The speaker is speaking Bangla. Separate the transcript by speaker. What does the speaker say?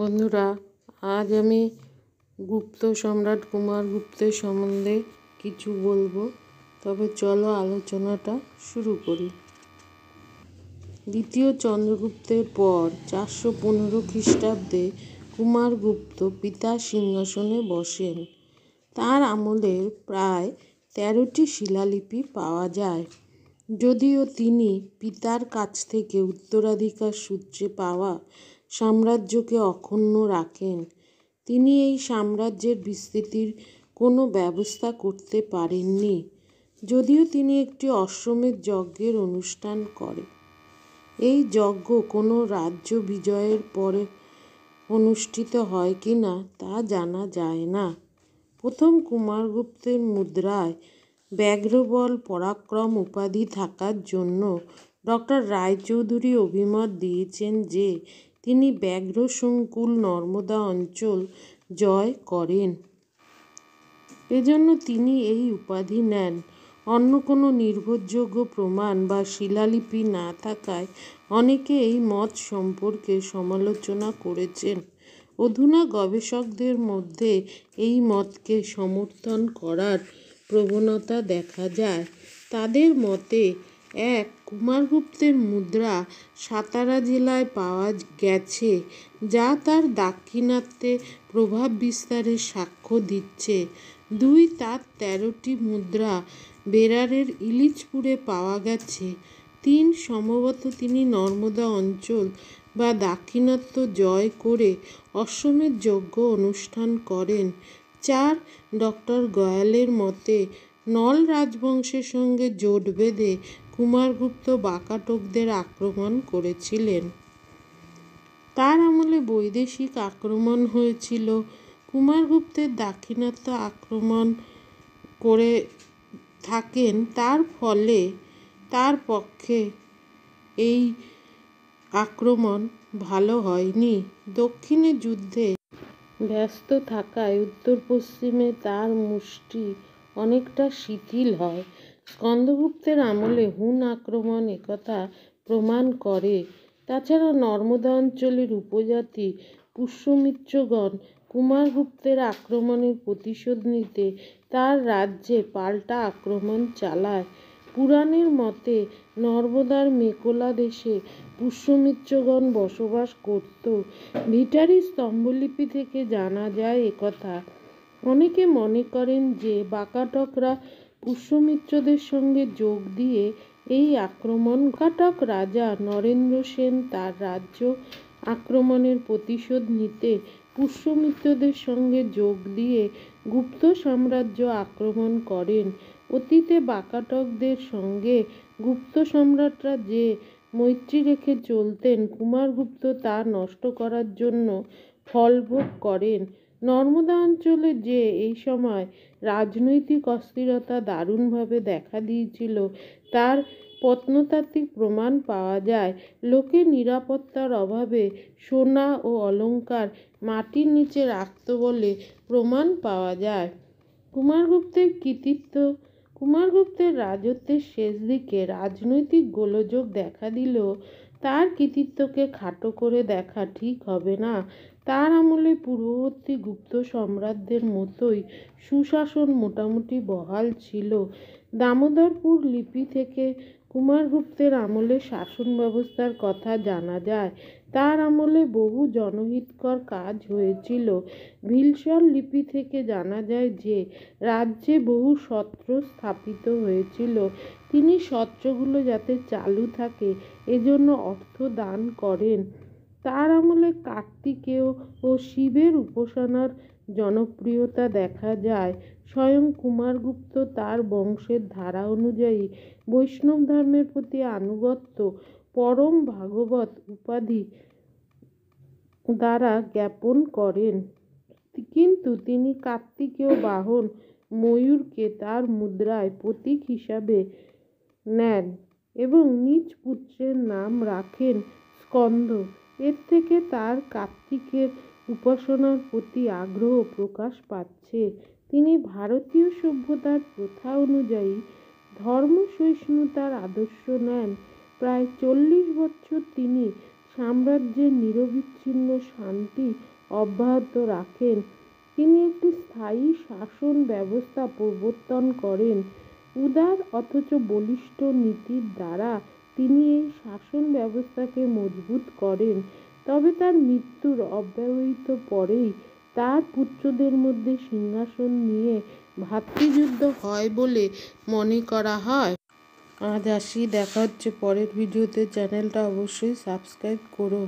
Speaker 1: বন্ধুরা আজ আমি গুপ্ত সম্রাট কুমার গুপ্তের সম্বন্ধে কিছু বলবো তবে চলো আলোচনাটা শুরু করি দ্বিতীয় চন্দ্রগুপ্তের পর চারশো পনেরো খ্রিস্টাব্দে কুমারগুপ্ত পিতা সিংহাসনে বসেন তার আমলের প্রায় তেরোটি শিলালিপি পাওয়া যায় যদিও তিনি পিতার কাছ থেকে উত্তরাধিকার সূত্রে পাওয়া সাম্রাজ্যকে অক্ষুণ্ণ রাখেন তিনি এই সাম্রাজ্যের বিস্তৃতির কোনো ব্যবস্থা করতে পারেননি যদিও তিনি একটি অশ্রমের যজ্ঞের অনুষ্ঠান করেন এই যজ্ঞ কোনো রাজ্য বিজয়ের পরে অনুষ্ঠিত হয় কি না তা জানা যায় না প্রথম কুমারগুপ্তের মুদ্রায় ব্যাঘ্রবল পরাক্রম উপাধি থাকার জন্য ডক্টর রায়চৌধুরী অভিমত দিয়েছেন যে তিনি সংকুল নর্মদা অঞ্চল জয় করেন এজন্য তিনি এই উপাধি নেন অন্য কোনো নির্ভরযোগ্য প্রমাণ বা শিলালিপি না থাকায় অনেকে এই মত সম্পর্কে সমালোচনা করেছেন অধুনা গবেষকদের মধ্যে এই মতকে সমর্থন করার প্রবণতা দেখা যায় তাদের মতে এক কুমারগুপ্তের মুদ্রা সাতারা জেলায় পাওয়া গেছে যা তার দাক্ষিণাত্যে প্রভাব বিস্তারের সাক্ষ্য দিচ্ছে দুই তার তেরোটি মুদ্রা বেরারের ইলিচপুরে পাওয়া গেছে তিন সম্ভবত তিনি নর্মদা অঞ্চল বা দাক্ষিণাত্য জয় করে অশ্বমেধ যজ্ঞ অনুষ্ঠান করেন চার ডক্টর গয়ালের মতে নল রাজবংশের সঙ্গে জোট বেঁধে কুমারগুপ্ত বাকাটকদের আক্রমণ করেছিলেন তার আমলে বৈদেশিক আক্রমণ হয়েছিল কুমারগুপ্তের দাক্ষিণাত্য আক্রমণ করে থাকেন তার ফলে তার পক্ষে এই আক্রমণ ভালো হয়নি দক্ষিণে যুদ্ধে ব্যস্ত থাকায় উত্তর পশ্চিমে তার মুষ্টি অনেকটা শিথিল হয় স্কন্দগুপ্তের আমলে হুন আক্রমণ একথা প্রমাণ করে তাছাড়া নর্মদা অঞ্চলের উপজাতি পুষ্যমিত্রগণ কুমারগুপ্তের আক্রমণের প্রতিশোধ নিতে তার রাজ্যে পাল্টা আক্রমণ চালায় পুরাণের মতে নর্মদার মেকলা দেশে পুষ্যমিত্রগণ বসবাস করত ভিটারি স্তম্ভলিপি থেকে জানা যায় একথা অনেকে মনে করেন যে বাকাটকরা পুষ্যমিত্রদের সঙ্গে যোগ দিয়ে এই আক্রমণ কাটক রাজা নরেন্দ্র সেন তার রাজ্য আক্রমণের প্রতিশোধ নিতে পুষ্যমিত্রদের সঙ্গে যোগ দিয়ে গুপ্ত সাম্রাজ্য আক্রমণ করেন অতীতে বাকাটকদের সঙ্গে গুপ্ত সম্রাটরা যে মৈত্রী রেখে চলতেন কুমারগুপ্ত তা নষ্ট করার জন্য ফলভোগ করেন নর্মদা অঞ্চলে যে এই সময় রাজনৈতিক অস্থিরতা দারুণভাবে দেখা দিয়েছিল তার প্রত্নতাত্ত্বিক প্রমাণ পাওয়া যায় লোকে নিরাপত্তার অভাবে সোনা ও অলঙ্কার মাটির নিচে রাখত বলে প্রমাণ পাওয়া যায় কুমারগুপ্তের কৃতিত্ব কুমারগুপ্তের রাজত্বের শেষ দিকে রাজনৈতিক গোলযোগ দেখা দিলেও তার কৃতিত্বকে খাটো করে দেখা ঠিক হবে না তার আমলে পূর্ববর্তী গুপ্ত সম্রাটদের মতোই সুশাসন মোটামুটি বহাল ছিল দামোদরপুর লিপি থেকে কুমারগুপ্তের আমলে শাসন ব্যবস্থার কথা জানা যায় তার আমলে বহু জনহিতকর কাজ হয়েছিল ভিলসল লিপি থেকে জানা যায় যে রাজ্যে বহু সত্র স্থাপিত হয়েছিল তিনি সত্রগুলো যাতে চালু থাকে এজন্য অর্থ দান করেন তার আমলে কার্তিকেয় ও শিবের উপাসনার জনপ্রিয়তা দেখা যায় স্বয়ং কুমারগুপ্ত তার বংশের ধারা অনুযায়ী বৈষ্ণব ধর্মের প্রতি আনুগত্য পরম ভাগবত উপাধি দ্বারা জ্ঞাপন করেন কিন্তু তিনি কার্তিকেয় বাহন ময়ূরকে তার মুদ্রায় প্রতীক হিসাবে নেন এবং নিজ পুত্রের নাম রাখেন স্কন্দ এর থেকে তার কার্তিকের উপাসনার প্রতি আগ্রহ প্রকাশ পাচ্ছে তিনি ভারতীয় সভ্যতার প্রথা অনুযায়ী ধর্ম সহিষ্ণুতার আদর্শ নেন প্রায় চল্লিশ বছর তিনি সাম্রাজ্যের নিরবিচ্ছিন্ন শান্তি অব্যাহত রাখেন তিনি একটি স্থায়ী শাসন ব্যবস্থা প্রবর্তন করেন উদার অথচ বলিষ্ঠ নীতির দ্বারা তিনি এই শাসন ব্যবস্থাকে মজবুত করেন তবে তার মৃত্যুর অব্যবহিত পরেই তার পুত্রদের মধ্যে সিংহাসন নিয়ে ভাতৃযুদ্ধ হয় বলে মনে করা হয় আজ আসি দেখা হচ্ছে পরের ভিডিওতে চ্যানেলটা অবশ্যই সাবস্ক্রাইব করো